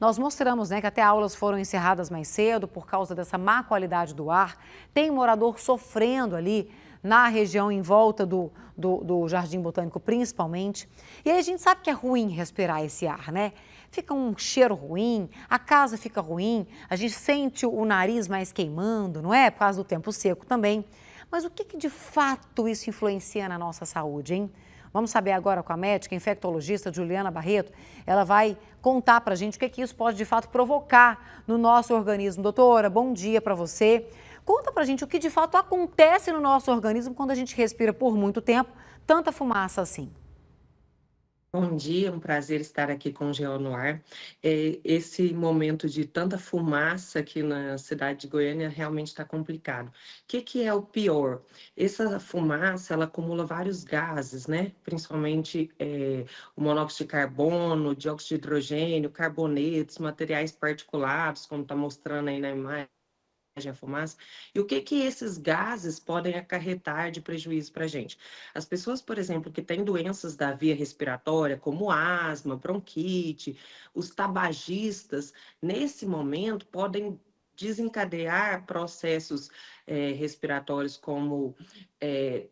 Nós mostramos né, que até aulas foram encerradas mais cedo por causa dessa má qualidade do ar. Tem morador sofrendo ali na região em volta do, do, do, Jardim Botânico, principalmente. E aí a gente sabe que é ruim respirar esse ar, né? Fica um cheiro ruim, a casa fica ruim, a gente sente o nariz mais queimando, não é? Por causa do tempo seco também. Mas o que, que de fato isso influencia na nossa saúde, hein? Vamos saber agora com a médica, infectologista Juliana Barreto. Ela vai contar para a gente o que, é que isso pode de fato provocar no nosso organismo. Doutora, bom dia para você. Conta para a gente o que de fato acontece no nosso organismo quando a gente respira por muito tempo tanta fumaça assim. Bom dia, é um prazer estar aqui com o Geo no É, esse momento de tanta fumaça aqui na cidade de Goiânia realmente está complicado. O que, que, é o pior? Essa fumaça ela acumula vários gases, né? Principalmente é, o monóxido de carbono, dióxido de hidrogênio, carbonetos, materiais particulados, como está mostrando aí na imagem a fumaça, e o que, que esses gases podem acarretar de prejuízo para a gente. As pessoas, por exemplo, que têm doenças da via respiratória, como asma, bronquite, os tabagistas, nesse momento podem desencadear processos é, respiratórios como é,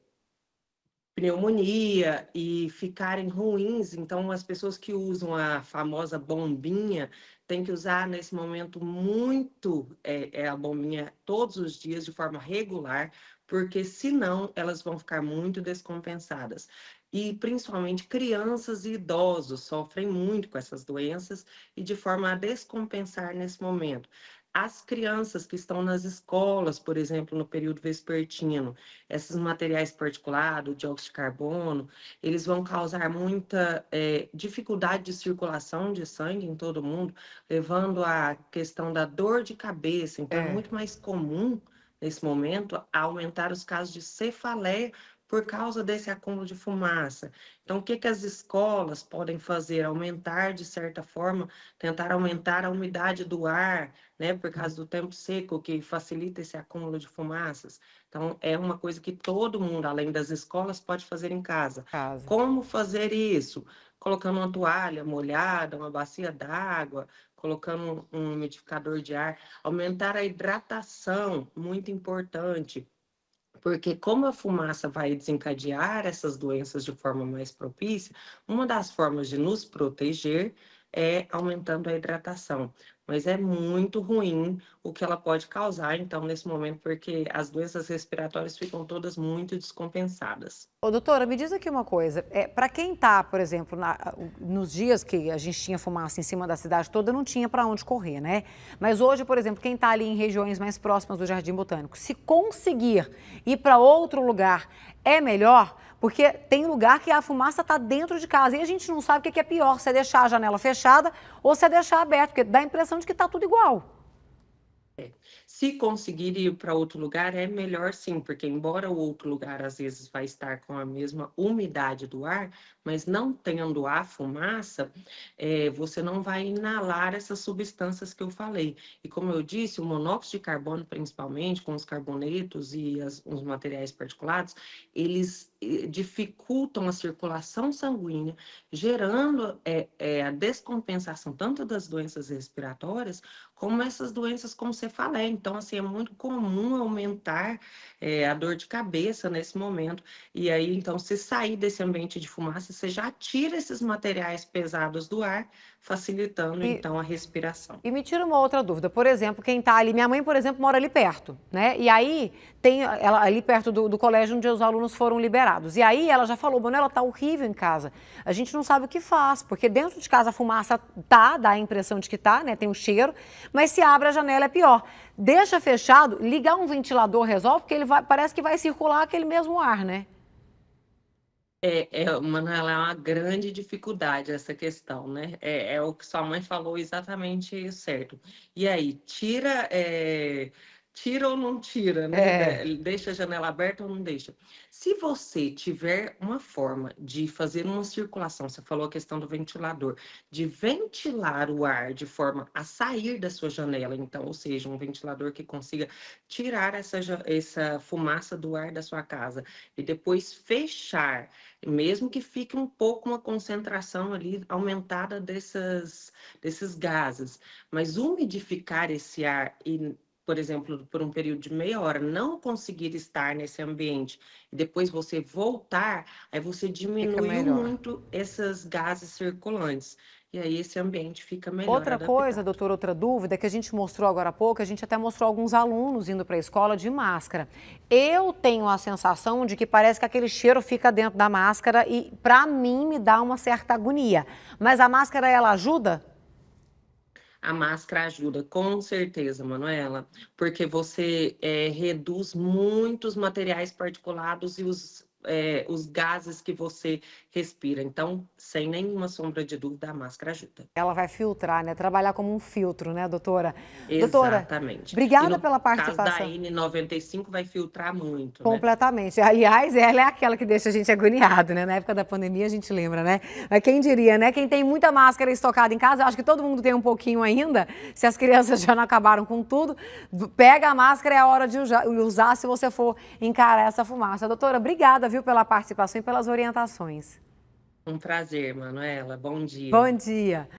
pneumonia e ficarem ruins. Então, as pessoas que usam a famosa bombinha têm que usar nesse momento muito é, é a bombinha todos os dias de forma regular, porque senão elas vão ficar muito descompensadas. E principalmente crianças e idosos sofrem muito com essas doenças e de forma a descompensar nesse momento as crianças que estão nas escolas, por exemplo, no período vespertino, esses materiais particulados, dióxido de carbono, eles vão causar muita é, dificuldade de circulação de sangue em todo mundo, levando à questão da dor de cabeça. Então, é, é muito mais comum nesse momento aumentar os casos de cefaleia por causa desse acúmulo de fumaça. Então, o que, que as escolas podem fazer? Aumentar, de certa forma, tentar aumentar a umidade do ar, né, por causa do tempo seco, que facilita esse acúmulo de fumaças. Então, é uma coisa que todo mundo, além das escolas, pode fazer em casa. casa. Como fazer isso? Colocando uma toalha molhada, uma bacia d'água, colocando um umidificador de ar, aumentar a hidratação, muito importante porque como a fumaça vai desencadear essas doenças de forma mais propícia, uma das formas de nos proteger é aumentando a hidratação. Mas é muito ruim o que ela pode causar, então, nesse momento, porque as doenças respiratórias ficam todas muito descompensadas. Ô, doutora, me diz aqui uma coisa. É, para quem está, por exemplo, na, nos dias que a gente tinha fumaça em cima da cidade toda, não tinha para onde correr, né? Mas hoje, por exemplo, quem está ali em regiões mais próximas do Jardim Botânico, se conseguir ir para outro lugar, é melhor? Porque tem lugar que a fumaça está dentro de casa e a gente não sabe o que é pior, se é deixar a janela fechada ou se é deixar aberta, porque dá a impressão de que está tudo igual. É. Se conseguir ir para outro lugar, é melhor sim, porque embora o outro lugar às vezes vai estar com a mesma umidade do ar, mas não tendo a fumaça, é, você não vai inalar essas substâncias que eu falei. E como eu disse, o monóxido de carbono, principalmente, com os carbonetos e as, os materiais particulados, eles dificultam a circulação sanguínea, gerando é, é, a descompensação tanto das doenças respiratórias como essas doenças como cefaleia. Então, assim, é muito comum aumentar é, a dor de cabeça nesse momento. E aí, então, se sair desse ambiente de fumaça, você já tira esses materiais pesados do ar facilitando e, então a respiração. E me tira uma outra dúvida. Por exemplo, quem está ali, minha mãe, por exemplo, mora ali perto, né? E aí tem ela ali perto do, do colégio onde os alunos foram liberados. E aí ela já falou, Manuela, tá horrível em casa. A gente não sabe o que faz, porque dentro de casa a fumaça tá, dá a impressão de que tá, né? Tem um cheiro, mas se abre a janela é pior. Deixa fechado, ligar um ventilador resolve, porque ele vai, parece que vai circular aquele mesmo ar, né? É, é, Manuela, é uma grande dificuldade essa questão, né? É, é, o que sua mãe falou exatamente certo. E aí, tira. É tira ou não tira, né? É. é deixa a janela aberta ou não deixa. Se você tiver uma forma de fazer uma circulação, você falou a questão do ventilador, de ventilar o ar de forma a sair da sua janela, então, ou seja, um ventilador que consiga tirar essa, essa fumaça do ar da sua casa e depois fechar, mesmo que fique um pouco uma concentração ali aumentada dessas, desses gases, mas umidificar esse ar e por exemplo, por um período de meia hora, não conseguir estar nesse ambiente e depois você voltar, aí você diminui muito esses gases circulantes. E aí esse ambiente fica melhor. Outra adaptado. coisa, doutor, outra dúvida que a gente mostrou agora há pouco, a gente até mostrou alguns alunos indo para a escola de máscara. Eu tenho a sensação de que parece que aquele cheiro fica dentro da máscara e para mim me dá uma certa agonia. Mas a máscara ela ajuda? a máscara ajuda, com certeza, Manuela, porque você é, reduz muitos materiais particulados e os é, os gases que você respira. Então, sem nenhuma sombra de dúvida, a máscara ajuda. Ela vai filtrar, né? Trabalhar como um filtro, né, doutora? Exatamente. Doutora, obrigada pela participação. Caso da N95 vai filtrar muito. Né? Completamente. Né? Aliás, ela é aquela que deixa a gente agoniado, né? Na época da pandemia a gente lembra, né? Mas quem diria, né? Quem tem muita máscara estocada em casa, acho que todo mundo tem um pouquinho ainda. Se as crianças já não acabaram com tudo, pega a máscara, é a hora de usar se você for encarar essa fumaça. Doutora, obrigada, viu? viu, pela participação e pelas orientações. Um prazer, Manuela. Bom dia. Bom dia.